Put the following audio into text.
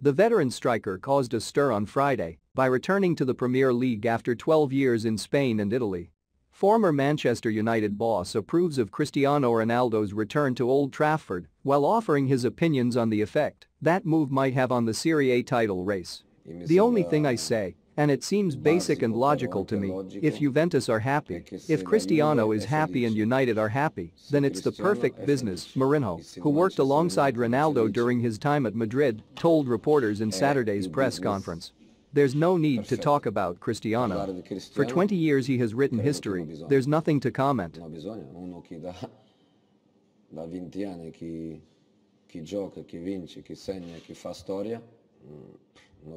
The veteran striker caused a stir on Friday by returning to the Premier League after 12 years in Spain and Italy. Former Manchester United boss approves of Cristiano Ronaldo's return to Old Trafford while offering his opinions on the effect that move might have on the Serie A title race. The only thing I say and it seems basic and logical to me. If Juventus are happy, if Cristiano is happy and United are happy, then it's the perfect business, Mourinho, who worked alongside Ronaldo during his time at Madrid, told reporters in eh, Saturday's press conference. There's no need to talk about Cristiano. For 20 years he has written history, there's nothing to comment. da 20 anni chi, chi gioca, chi vince, chi segna, chi fa storia, mm,